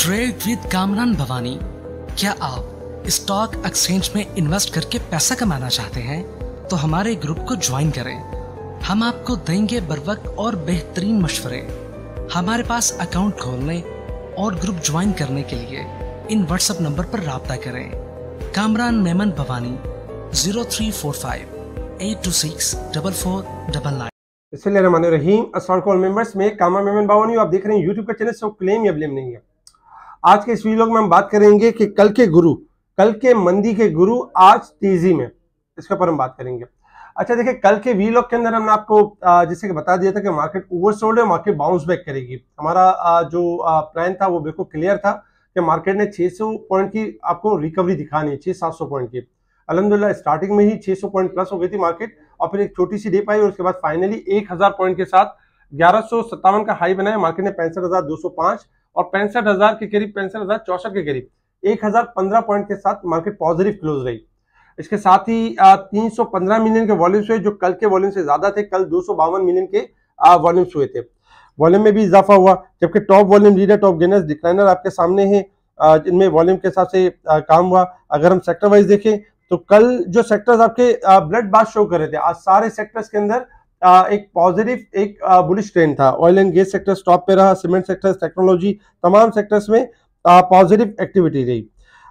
trade with Kamran Bhavani क्या आप stock exchange में इन्वेस्ट करके पैसा कमाना चाहते हैं तो हमारे ग्रुप को ज्वाइन करें हम आपको देंगे बर्वक और बेहतरीन मशवरे हमारे पास अकाउंट खोलने और ग्रुप ज्वाइन करने के लिए इन व्हाट्सएप नंबर पर रबता करें Kamran Memon Bhawani zero three four five eight two six double four double nine इसलिए मेंबर्स में कामरान मेमन भवानी आप देख रहे हैं यूट्यूब का चैनल क्लेम या ब्लेम नहीं है आज के इस वीडियो में हम बात करेंगे कि कल के गुरु कल के मंदी के गुरु आज तेजी में इसके ऊपर हम बात करेंगे अच्छा देखिए कल के वी के अंदर हमने आपको जैसे कि बता दिया था कि मार्केट ओवरसोल्ड है मार्केट बाउंस बैक करेगी हमारा जो प्लान था वो बिल्कुल क्लियर था कि मार्केट ने 600 पॉइंट की आपको रिकवरी दिखानी है छह सात पॉइंट की अलहमदिल्ला स्टार्टिंग में ही 600 पॉइंट प्लस हो गई थी मार्केट और फिर एक छोटी सी डेप आई और उसके बाद फाइनली 1000 पॉइंट के साथ ग्यारह का हाई बनाया मार्केट ने पैंसठ और पैंसठ हजार के करीब पैंसठ हजार चौसठ के करीब एक हजार पंद्रह पॉइंट के साथ मार्केट पॉजिटिव क्लोज रही इसके साथ ही तीन सौ पंद्रह मिलियन के वॉल्यूम्स हुए जो कल के वॉल्यूम से ज्यादा थे कल दो सौ बावन मिलियन के वॉल्यूम्स हुए थे वॉल्यूम में भी इजाफा हुआ जबकि top volume leader top gainers decliner आपके सामने है जिनमें वॉल्यूम के हिसाब से काम हुआ अगर हम सेक्टर वाइज देखें तो कल जो सेक्टर्स आपके ब्लड बाथ शो कर रहे थे आज सारे सेक्टर्स के अंदर एक पॉजिटिव एक बुलिश ट्रेंड था oil and gas sector stop पे रहा सीमेंट सेक्टर टेक्नोलॉजी तमाम सेक्टर्स में पॉजिटिव एक्टिविटी रही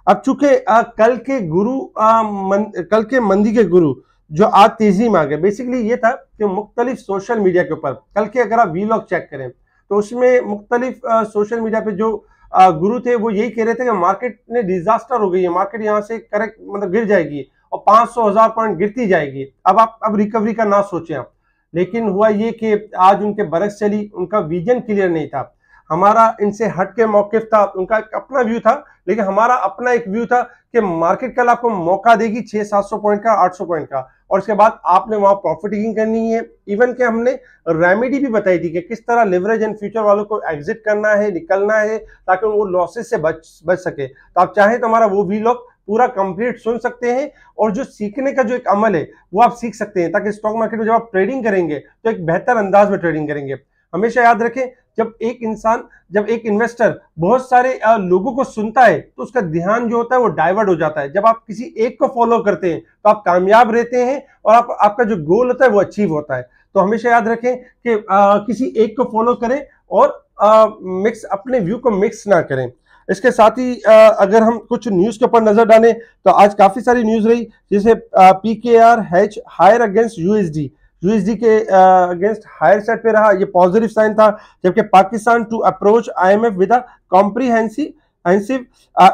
अब चूंकि कल के गुरु आ, मन, कल के मंदी के गुरु जो आज तेजी में आ गए बेसिकली ये था कि मुख्तलिफ सोशल मीडिया के ऊपर कल के अगर आप वी चेक करें तो उसमें मुख्तलिफ सोशल मीडिया पे जो आ, गुरु थे वो यही कह रहे थे कि मार्केट ने डिजास्टर हो गई है मार्केट यहाँ से करेक्ट मतलब गिर जाएगी और पांच सौ हजार पॉइंट गिरती जाएगी अब आप अब रिकवरी का ना सोचें आप लेकिन हुआ ये कि आज उनके बरस चली उनका विजन क्लियर नहीं था हमारा इनसे हट के मौकफ था उनका अपना व्यू था लेकिन हमारा अपना एक व्यू था कि मार्केट कल आपको मौका देगी छह सात सौ पॉइंट का आठ सौ पॉइंट का और उसके बाद आपने वहां प्रॉफिटिंग करनी है इवन के हमने रेमेडी भी बताई थी कि किस तरह लेवरेज एंड फ्यूचर वालों को एग्जिट करना है निकलना है ताकि वो लॉसेस से बच बच सके तो आप चाहें तो हमारा वो भी लोग पूरा कंप्लीट सुन सकते हैं और जो सीखने का जो एक अमल है वो आप सीख सकते हैं ताकि स्टॉक मार्केट में जब आप ट्रेडिंग करेंगे तो एक बेहतर अंदाज में ट्रेडिंग करेंगे हमेशा याद रखें जब एक इंसान जब एक इन्वेस्टर बहुत सारे लोगों को सुनता है तो उसका ध्यान जो होता है वो डाइवर्ट हो जाता है जब आप किसी एक को फॉलो करते हैं तो आप कामयाब रहते हैं और आप आपका जो गोल होता है वो अचीव होता है तो हमेशा याद रखें कि आ, किसी एक को फॉलो करें और आ, मिक्स अपने व्यू को मिक्स ना करें इसके साथ ही अगर हम कुछ न्यूज़ के ऊपर नज़र डालें तो आज काफ़ी सारी न्यूज़ रही जैसे पी के आर हैच हायर अगेंस्ट यूएसडी यूएसडी के अगेंस्ट हायर सेट पे रहा ये पॉजिटिव साइन था जबकि Pakistan to approach IMF with a comprehensive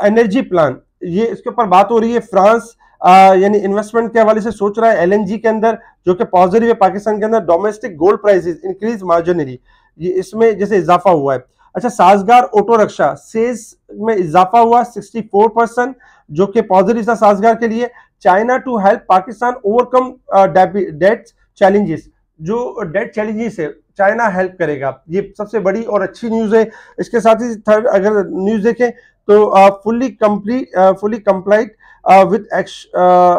energy plan ये इसके ऊपर बात हो रही है फ्रांस यानी इन्वेस्टमेंट के हवाले से सोच रहा है एलएनजी के अंदर जो कि पॉजिटिव है पाकिस्तान के अंदर domestic gold prices increase marginally ये इसमें जैसे इजाफा हुआ है अच्छा साजगार ऑटो रक्षा सेल्स में इजाफा हुआ 64 परसेंट जो कि पॉजिटिव था साजगार के लिए China to help Pakistan overcome debt challenges जो डेट चैलेंजेस है चाइना हेल्प करेगा ये सबसे बड़ी और अच्छी न्यूज़ है इसके साथ ही थर्ड अगर न्यूज़ देखें तो fully comply fully complied with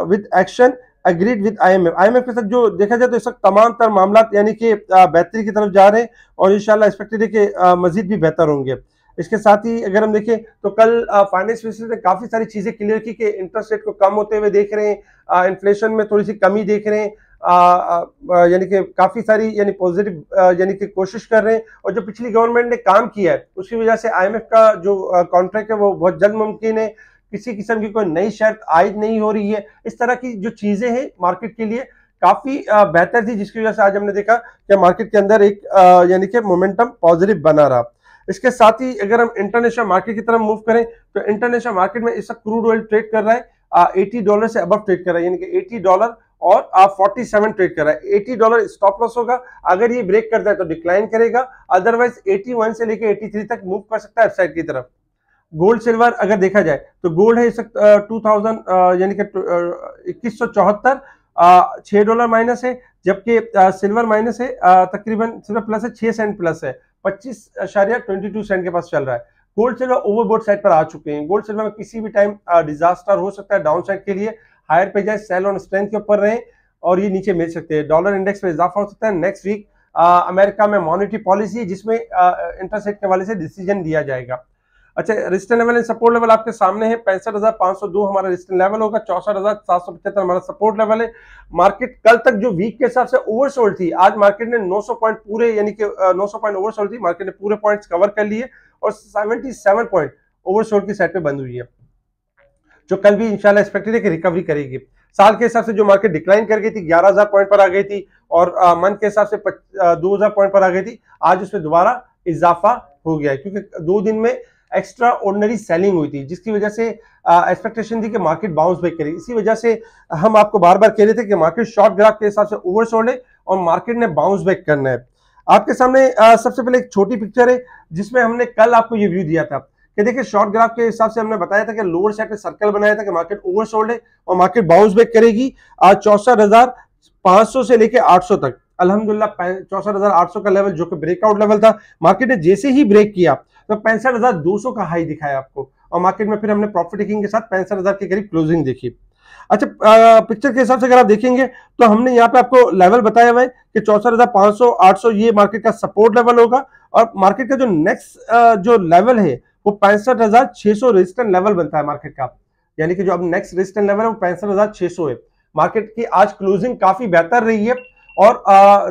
with action agreed with IMF IMF के साथ जो देखा जाए तो इस वक्त तमाम तर मामला यानी कि बेहतरी की तरफ जा रहे हैं और इंशाल्लाह एक्सपेक्टेड है कि मजीद भी बेहतर होंगे इसके साथ ही अगर हम देखें तो कल फाइनेंस मिनिस्टर ने काफ़ी सारी चीज़ें क्लियर की कि इंटरेस्ट रेट को कम होते हुए देख रहे हैं इन्फ्लेशन में थोड़ी सी कमी देख रहे हैं यानी कि काफ़ी सारी यानी पॉजिटिव यानी कि कोशिश कर रहे हैं और जो पिछली गवर्नमेंट ने काम किया है उसकी वजह से आईएमएफ का जो कॉन्ट्रैक्ट है वो बहुत जल्द मुमकिन है किसी किस्म की कोई नई शर्त आयद नहीं हो रही है इस तरह की जो चीज़ें हैं मार्केट के लिए काफ़ी बेहतर थी जिसकी वजह से आज हमने देखा कि मार्केट के अंदर एक यानी कि मोमेंटम पॉजिटिव बना रहा इसके साथ ही अगर हम इंटरनेशनल मार्केट की तरफ मूव करें तो इंटरनेशनल मार्केट में इस वक्त क्रूड ऑयल ट्रेड कर रहा है एटी डॉलर से अब ट्रेड कर रहा है यानी कि एटी डॉलर और आप सेवन ट्रेड कर रहा है 80 डॉलर स्टॉप लॉस होगा अगर ये ब्रेक करता है तो डिक्लाइन करेगा अदरवाइज 81 से लेकर 83 तक मूव कर सकता है अपसाइड की तरफ गोल्ड सिल्वर अगर देखा जाए तो गोल्ड है इस टू यानी कि इक्कीस सौ चौहत्तर डॉलर माइनस है जबकि सिल्वर माइनस है तकरीबन सिल्वर प्लस है छह सेंट प्लस है पच्चीस अशारिया ट्वेंटी टू सेंट के पास चल रहा है गोल्ड सिल्वर ओवरबोर्ड साइड पर आ चुके हैं गोल्ड सिल्वर में किसी भी टाइम डिजास्टर हो सकता है डाउन साइड के लिए हायर पे जाए सेल ऑन स्ट्रेंथ के ऊपर रहे और ये नीचे मिल सकते हैं डॉलर इंडेक्स में इजाफा हो सकता है नेक्स्ट वीक अमेरिका में मॉनिटरी पॉलिसी जिसमें इंटरसेट के वाले से डिसीजन दिया जाएगा अच्छा resistant level and support level आपके सामने है पैंसठ हजार पांच सौ दो हमारा रजिस्टेंट लेवल होगा चौसठ हजार सात सौ पचहत्तर हमारा सपोर्ट लेवल है मार्केट कल तक जो वीक के हिसाब से ओवरसोल्ड थी आज मार्केट ने 900 पॉइंट पूरे यानी कि 900 पॉइंट ओवरसोल्ड थी मार्केट ने पूरे पॉइंट्स कवर कर लिए और 77 पॉइंट ओवरसोल्ड की साइड पे बंद हुई है जो कल भी इंशाल्लाह एक्सपेक्टेड है कि रिकवरी करेगी साल के हिसाब से जो मार्केट डिक्लाइन कर गई थी 11000 पॉइंट पर आ गई थी और मंथ के हिसाब से दो पॉइंट पर आ गई थी आज उसमें दोबारा इजाफा हो गया है क्योंकि दो दिन में एक्स्ट्रा ऑर्डनरी सेलिंग हुई थी जिसकी वजह से एक्सपेक्टेशन थी कि मार्केट बाउंस बैक करे इसी वजह से हम आपको बार बार कह रहे थे कि मार्केट शॉर्ट ग्राफ के हिसाब से ओवरसोल्ड है और मार्केट ने बाउंस बैक करना है आपके सामने आ, सबसे पहले एक छोटी पिक्चर है जिसमें हमने कल आपको ये व्यू दिया था कि देखिए शॉर्ट ग्राफ के हिसाब से हमने बताया था कि लोअर साइड पे सर्कल बनाया था कि मार्केट ओवरसोल्ड है और मार्केट बाउंस बैक करेगी आज चौसठ हजार पांच सौ से लेकर आठ सौ तक अलहमदुल्ला चौसठ हजार आठ सौ का लेवल जो कि ब्रेकआउट लेवल था मार्केट ने जैसे ही ब्रेक किया तो पैंसठ हजार दो सौ का हाई दिखाया आपको और मार्केट में फिर हमने प्रॉफिट टेकिंग के साथ पैंसठ हजार के करीब क्लोजिंग देखी अच्छा पिक्चर के हिसाब से अगर आप देखेंगे तो हमने यहाँ पे आपको लेवल बताया हुआ है कि चौसठ हजार पांच सौ आठ सौ ये मार्केट का सपोर्ट लेवल होगा और मार्केट का जो नेक्स्ट जो लेवल है वो पैंसठ हजार छह सौ रेजिस्टेंट लेवल बनता है मार्केट का यानी कि जो अब नेक्स्ट रेजिस्टेंट लेवल है वो पैंसठ हजार छह सौ है मार्केट की आज क्लोजिंग काफी बेहतर रही है और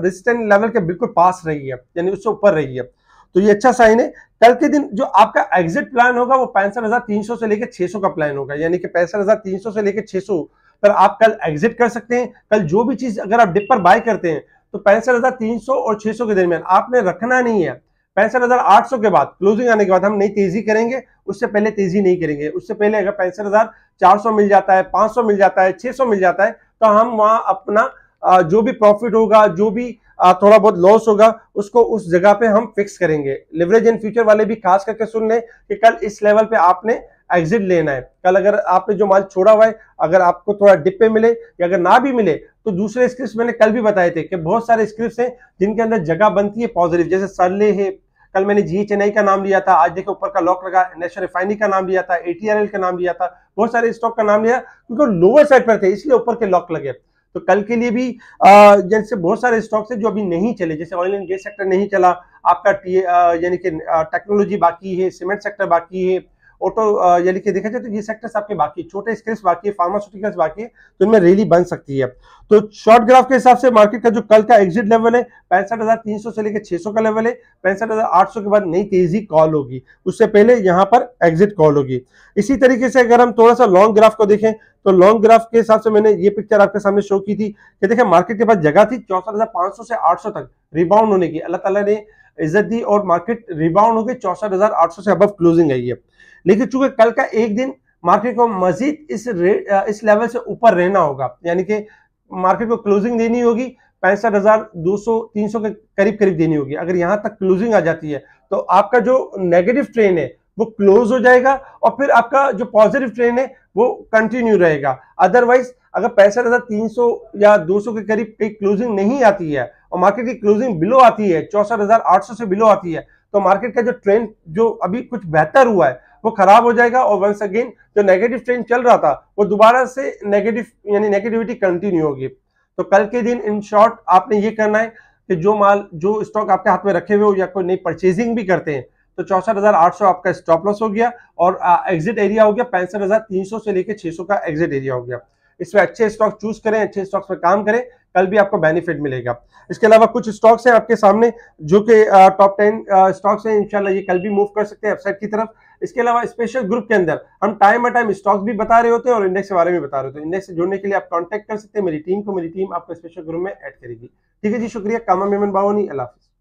रेजिस्टेंट लेवल के बिल्कुल पास रही है यानी उससे ऊपर रही है तो ये अच्छा साइन है कल के दिन जो आपका एग्जिट प्लान होगा वो पैंसठ हजार तीन सौ से लेकर छह सौ का प्लान होगा यानी कि पैंसठ हजार तीन सौ से लेकर छह सौ पर आप कल एग्जिट कर सकते हैं कल जो भी चीज अगर आप डिप पर बाय करते हैं तो पैंसठ हजार तीन सौ और छह सौ के दरमियान आपने रखना नहीं है पैंसठ हजार आठ सौ के बाद क्लोजिंग आने के बाद हम नई तेजी करेंगे उससे पहले तेजी नहीं करेंगे उससे पहले अगर पैंसठ हजार चार सौ मिल जाता है पांच सौ मिल जाता है छह सौ मिल जाता है तो हम वहां अपना जो भी प्रॉफिट होगा जो भी थोड़ा बहुत लॉस होगा उसको उस जगह पे हम फिक्स करेंगे लिवरेज इन फ्यूचर वाले भी खास करके सुन लें कि कल इस लेवल पे आपने एग्जिट लेना है कल अगर आपने जो माल छोड़ा हुआ है अगर आपको थोड़ा डिप पे मिले या अगर ना भी मिले तो दूसरे स्क्रिप्ट मैंने कल भी बताए थे कि बहुत सारे स्क्रिप्ट हैं जिनके अंदर जगह बनती है पॉजिटिव जैसे सरले है कल मैंने जी चेन्नई का नाम लिया था आज देखे ऊपर का लॉक लगा नेशनल रिफाइनरी का नाम लिया था एटीआरएल का नाम लिया था बहुत सारे स्टॉक का नाम लिया क्योंकि लोअर साइड पर थे इसलिए ऊपर के लॉक लगे तो कल के लिए भी जैसे बहुत सारे स्टॉक्स है जो अभी नहीं चले जैसे ऑयल एंड गैस सेक्टर नहीं चला आपका यानी कि टेक्नोलॉजी बाकी है सीमेंट सेक्टर बाकी है ऑटो यानी कि देखा जाए तो ये सेक्टर्स आपके बाकी छोटे स्केल्स बाकी है फार्मास्यूटिकल्स बाकी है तो इनमें रैली बन सकती है तो शॉर्ट ग्राफ के हिसाब से मार्केट का जो कल का एग्जिट लेवल है पैंसठ से लेकर 600 का लेवल है पैंसठ के बाद नई तेजी कॉल होगी उससे पहले यहाँ पर एग्जिट कॉल होगी इसी तरीके से अगर हम थोड़ा सा लॉन्ग ग्राफ को देखें तो लॉन्ग ग्राफ के हिसाब से मैंने ये पिक्चर आपके सामने शो की थी कि देखिए मार्केट के पास जगह थी चौसठ से 800 तक रिबाउंड होने की अल्लाह ताला ने इज्जत दी और मार्केट रिबाउंड हो गई चौसठ हजार आठ सौ से अब क्लोजिंग आई है लेकिन चूंकि कल का एक दिन मार्केट को मजीद इस इस लेवल से ऊपर रहना होगा यानी कि मार्केट को क्लोजिंग देनी होगी पैंसठ हजार दो सौ तीन सौ के करीब करीब देनी होगी अगर यहाँ तक क्लोजिंग आ जाती है तो आपका जो नेगेटिव ट्रेन है वो क्लोज हो जाएगा और फिर आपका जो पॉजिटिव ट्रेंड है वो कंटिन्यू रहेगा अदरवाइज अगर पैंसठ हज़ार तीन सौ या दो सौ के करीब एक क्लोजिंग नहीं आती है और मार्केट की क्लोजिंग बिलो आती है चौसठ हज़ार आठ सौ से बिलो आती है तो मार्केट का जो ट्रेंड जो अभी कुछ बेहतर हुआ है वो खराब हो जाएगा और वंस अगेन जो नेगेटिव ट्रेंड चल रहा था वो दोबारा से नेगेटिव यानी नेगेटिविटी कंटिन्यू होगी तो कल के दिन इन शॉर्ट आपने ये करना है कि जो माल जो स्टॉक आपके हाथ में रखे हुए हो या कोई नई परचेजिंग भी करते हैं तो चौसठ हजार आठ सौ आपका स्टॉप लॉस हो गया और एग्जिट एरिया हो गया पैंसठ हजार तीन सौ से लेकर छह सौ का एग्जिट एरिया हो गया इसमें अच्छे स्टॉक चूज करें अच्छे स्टॉक्स पर काम करें कल भी आपको बेनिफिट मिलेगा इसके अलावा कुछ स्टॉक्स हैं आपके सामने जो कि टॉप टेन स्टॉक्स हैं इनशाला ये कल भी मूव कर सकते हैं अपसाइड की तरफ इसके अलावा स्पेशल ग्रुप के अंदर हम टाइम बाय टाइम स्टॉक्स भी बता रहे होते हैं और इंडेक्स के बारे में बता रहे होते हैं इंडेक्स से जुड़ने के लिए आप कॉन्टेक्ट कर सकते हैं मेरी टीम को मेरी टीम आपको स्पेशल ग्रुप में एड करेगी ठीक है जी शुक्रिया कामा मेमन बावनी अल्लाह